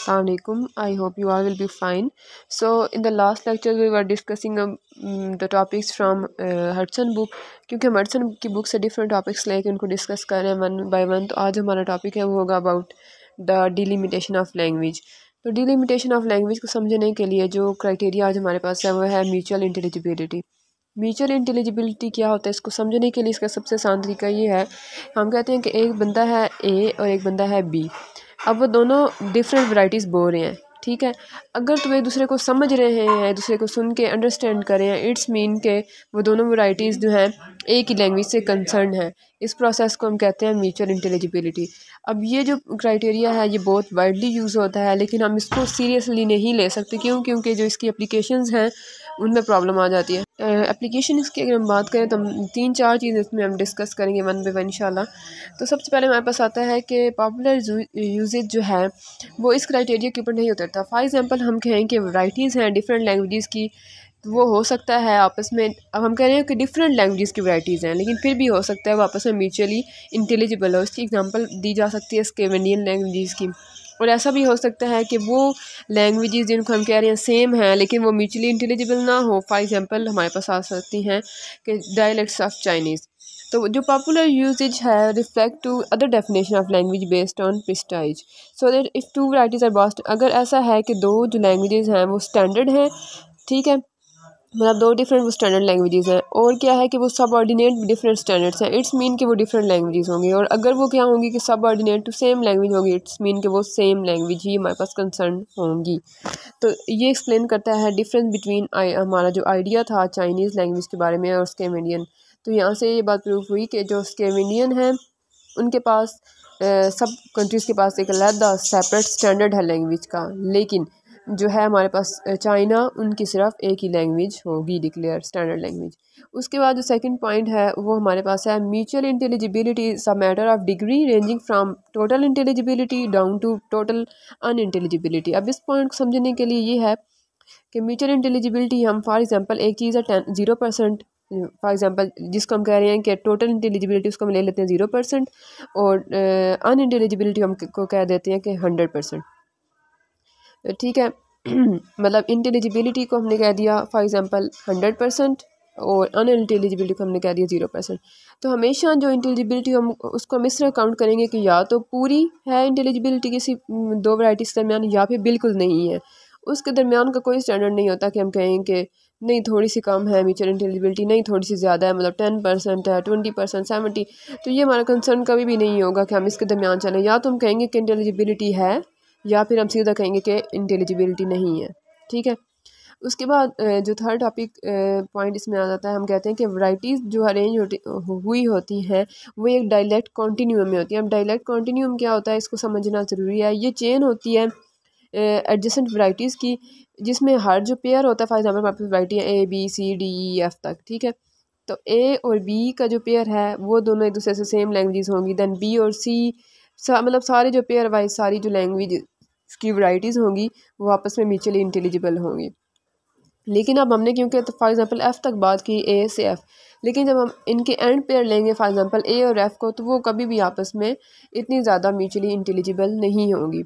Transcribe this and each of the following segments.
Assalamualaikum. I hope you all will be fine. So in the last lecture we were discussing um, the topics from uh, Hudson book क्योंकि हम Hudson की book से different topics लेके उनको discuss कर रहे हैं one by one तो आज हमारा टॉपिक है वो होगा about the delimitation of language तो डिलिमिटेशन ऑफ लैंग्वेज को समझने के लिए जो क्राइटेरिया आज हमारे पास है वो है म्यूचुअल इंटेलिजिबिलिटी म्यूचुअल इंटेलिजिबिलिटी क्या होता है इसको समझने के लिए इसका सबसे आसान तरीका ये है हम कहते हैं कि एक बंदा है ए और एक बंदा है बी अब वो दोनों डिफरेंट वैराइटीज़ बो रहे हैं ठीक है अगर तो एक दूसरे को समझ रहे हैं दूसरे को सुन के अंडरस्टैंड कर रहे हैं इट्स मीन के वो दोनों वैराइटीज़ जो हैं एक ही लैंग्वेज से कंसर्न है इस प्रोसेस को हम कहते हैं म्यूचुअल इंटेलिजिबिलिटी अब ये जो क्राइटेरिया है ये बहुत वाइडली यूज़ होता है लेकिन हम इसको सीरियसली नहीं ले सकते क्यों क्योंकि जो इसकी एप्लीकेशंस हैं उनमें प्रॉब्लम आ जाती है एप्लीकेशन इसकी अगर हम बात करें तो हम तीन चार चीज़ें इसमें हम डिस्कस करेंगे वन बाई वन इंशाल्लाह तो सबसे पहले हमारे पास आता है कि पॉपुलर यूजेज जो है वो इस क्राइटेरिया के ऊपर नहीं उतरता फॉर एग्ज़ाम्पल हम कहें कि वराइटीज़ हैं डिफरेंट लैंग्वेजेस की तो वो हो सकता है आपस में अब हम कह रहे हैं कि डिफरेंट लैंग्वेज की वराइटीज़ हैं लेकिन फिर भी हो सकता है वो आपस में म्यूचुअली इंटेलिजिबल हो इसकी एग्जाम्पल दी जा सकती है इंडियन लैंग्वेज की और ऐसा भी हो सकता है कि वो लैंग्वेजेस जिनको हम कह रहे हैं सेम हैं लेकिन वो म्यूचुअली इंटेलिजिबल ना हो फॉर एग्ज़ाम्पल हमारे पास आ सकती हैं कि डायलैक्ट्स ऑफ चाइनीज़ तो जो पॉपुलर यूजेज है reflect to other definition of language based on prestige so that if two varieties are both अगर ऐसा है कि दो जो लैंग्वेजेस हैं वो स्टैंडर्ड हैं ठीक है मतलब दो डिफरेंट स्टैंडर्ड लैंग्वेजेस हैं और क्या है कि वो सब ऑर्डिनेट डिफरेंट स्टैंडर्ड्स हैं इट्स मीन कि वो डिफरेंट लैंग्वेजेस होंगी और अगर वो क्या होंगी कि subordinate to same language होगी इट्स मीन कि वो सेम लैंग्वेज ही हमारे पास कंसर्न होंगी तो ये एक्सप्लेन करता है डिफरेंस बिटवीन हमारा जो आइडिया था चाइनीज़ लैंग्वेज के बारे में और स्केमेडियन तो यहाँ से ये बात प्रूफ हुई कि जो स्केमेडियन हैं उनके पास ए, सब कंट्रीज़ के पास एक अलहदा सेपरेट स्टैंडर्ड है लैंग्वेज का लेकिन जो है हमारे पास चाइना उनकी सिर्फ एक ही लैंग्वेज होगी डिक्लेयर स्टैंडर्ड लैंग्वेज उसके बाद जो सेकंड पॉइंट है वो हमारे पास है mutual intelligibility is a matter of degree ranging from total intelligibility down to total unintelligibility अब इस पॉइंट को समझने के लिए ये है कि म्यूचुअल इंटेलिजिबिलिटी हम फॉर एग्ज़ाम्पल एक चीज़ है ten zero percent for example जिसको हम कह रहे हैं कि टोटल इंटेलिजिबिलिटी उसको हम ले लेते हैं ज़ीरो परसेंट और अन इंटेलिजिबिलिटी हम को कह देते हैं कि हंड्रेड परसेंट ठीक है मतलब इंटेलिजिबिलिटी को हमने कह दिया फॉर एग्ज़ाम्पल हंड्रेड परसेंट और अन इंटेलिजिबिलिटी को हमने कह दिया ज़ीरो परसेंट तो हमेशा जो इंटेलिजिबिलिटी हम उसको हम इस तरह काउंट करेंगे कि या तो पूरी है इंटेलिजिबिलिटी किसी दो वराइटीज़ के दरमियान या फिर बिल्कुल नहीं है उसके दरमियान का कोई स्टैंडर्ड नहीं होता कि हम कहें कि नहीं थोड़ी सी कम है म्यूचुअल इंटेलिजिबिलिटी नहीं थोड़ी सी ज़्यादा है मतलब टेन परसेंट है ट्वेंटी परसेंट सेवेंटी तो ये हमारा कंसर्न कभी भी नहीं होगा कि हम इसके दरमियान चलें या तो हम कहेंगे कि इंटेलिजिबिलिटी है या फिर हम सीधा कहेंगे कि इंटेलिजिबिलिटी नहीं है ठीक है उसके बाद जो थर्ड टॉपिक पॉइंट इसमें आ जाता है हम कहते हैं कि वराइटीज़ जो अरेंज होती हुई होती हैं वो एक डायलेक्ट कॉन्टीन्यूम में होती है अब डायलेक्ट कॉन्टीन्यूम क्या होता है इसको समझना ज़रूरी है ये चेन होती है एडजस्टेंट वैरायटीज़ की जिसमें हर जो पेयर होता है फॉर एग्ज़ाम्पल हमारे पास A B C D E F तक ठीक है तो ए और बी का जो पेयर है वो दोनों एक दूसरे से सेम लैंग्वेज होंगी दैन बी और सी मतलब सारे जो पेयर वाइज सारी जो लैंग्वेज की वराइटीज़ होंगी वो आपस में म्यूचुअली इंटेलिजिबल होंगी लेकिन अब हमने क्योंकि फॉर एग्ज़ाम्पल एफ़ तक बात की ए से एफ़ लेकिन जब हम इनके एंड पेयर लेंगे फॉर एग्ज़ाम्पल ए और एफ़ को तो वो कभी भी आपस में इतनी ज़्यादा म्यूचुअली इंटेलिजिबल नहीं होंगी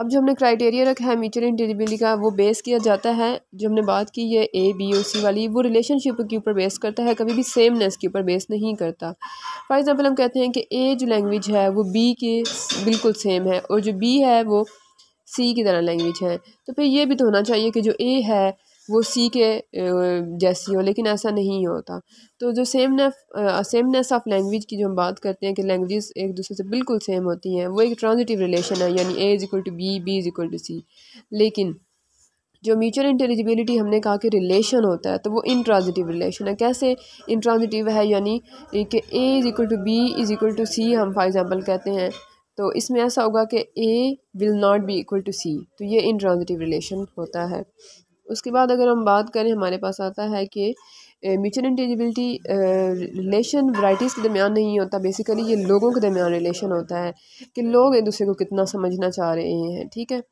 अब जो हमने क्राइटेरिया रखा है म्यूचुअल इंटेलिबिलिटी का वो बेस किया जाता है जो हमने बात की है ए बी ओ सी वाली वो रिलेशनशिप के ऊपर बेस करता है कभी भी सेमनेस के ऊपर बेस नहीं करता फॉर एग्ज़ाम्पल हम कहते हैं कि ए जो लैंग्वेज है वो बी के बिल्कुल सेम है और जो बी है वो सी की तरह लैंग्वेज है तो फिर ये भी तो होना चाहिए कि जो ए है वो सी के जैसी हो लेकिन ऐसा नहीं होता तो जो सेमनेस सेमनेस ऑफ लैंग्वेज की जो हम बात करते हैं कि लैंग्वेज एक दूसरे से बिल्कुल सेम होती हैं वो एक ट्रांजिटिव रिलेशन है यानी A is equal to B B is equal to C लेकिन जो म्यूचुअल इंटेलिजिबिलिटी हमने कहा कि रिलेशन होता है तो वो इंट्रांजिटिव रिलेशन है कैसे इंट्रांजिटिव है यानी कि A is equal to B is equal to C हम फॉर एग्ज़ाम्पल कहते हैं तो इसमें ऐसा होगा कि A will not be equal to C तो ये इंट्रांजिटिव रिलेशन होता है उसके बाद अगर हम बात करें हमारे पास आता है कि म्यूचुअल इंटेलिजिबिलिटी रिलेशन वराइटीज़ के दरमियान नहीं होता बेसिकली ये लोगों के दरमियान रिलेशन होता है कि लोग एक दूसरे को कितना समझना चाह रहे हैं ठीक है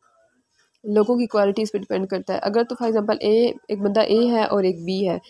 लोगों की क्वालिटीज़ पे डिपेंड करता है अगर तो फॉर एग्जांपल ए एक बंदा ए है और एक बी है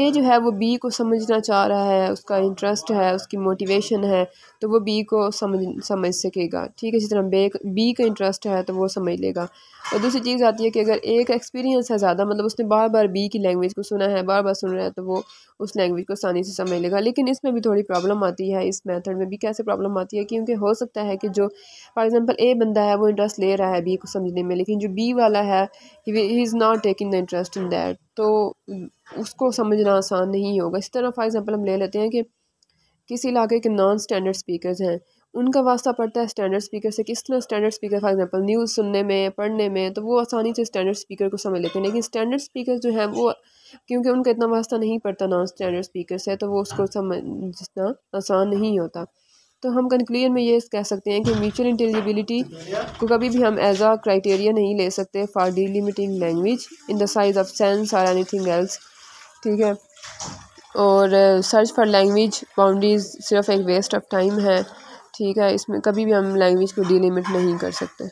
ए जो है वो बी को समझना चाह रहा है उसका इंटरेस्ट है उसकी मोटिवेशन है तो वो बी को समझ समझ सकेगा ठीक है जिस तरह बे बी का इंटरेस्ट है तो वो समझ लेगा और दूसरी चीज़ आती है कि अगर एक एक्सपीरियंस है ज़्यादा मतलब उसने बार बार बी की लैंग्वेज को सुना है बार बार सुन रहा है तो वो उस लैंग्वेज को आसानी से समझ लेगा लेकिन इसमें भी थोड़ी प्रॉब्लम आती है इस मेथड में भी कैसे प्रॉब्लम आती है क्योंकि हो सकता है कि जो फॉर एग्जांपल ए बंदा है वो इंटरेस्ट ले रहा है बी को समझने में लेकिन जो बी वाला है he is not taking the interest in that तो उसको समझना आसान नहीं होगा इस तरह फॉर एग्ज़ाम्पल हम ले लेते हैं कि किसी इलाके के नॉन स्टैंडर्ड स्पीकर्स हैं उनका वास्ता पड़ता है स्टैंडर्ड स्पीकर से किस तरह standard speaker for example news सुनने में पढ़ने में तो वो आसानी से स्टैंडर्ड स्पीकर को समझ लेते हैं लेकिन स्टैंडर्ड स्पीकर जो है वो क्योंकि उनका इतना वास्ता नहीं पड़ता नॉन स्टैंडर्ड स्पीकर से तो वो उसको समझ जितना आसान नहीं होता तो हम कंक्लूजन में ये कह सकते हैं कि म्यूचुअल इंटेलिजिबिलिटी को कभी भी हम एज आ क्राइटेरिया नहीं ले सकते for delimiting language in the size of sense और एनीथिंग एल्स ठीक है और सर्च फॉर लैंग्वेज बाउंड्रीज सिर्फ एक वेस्ट ऑफ टाइम है ठीक है इसमें कभी भी हम लैंग्वेज को डिलिमिट नहीं कर सकते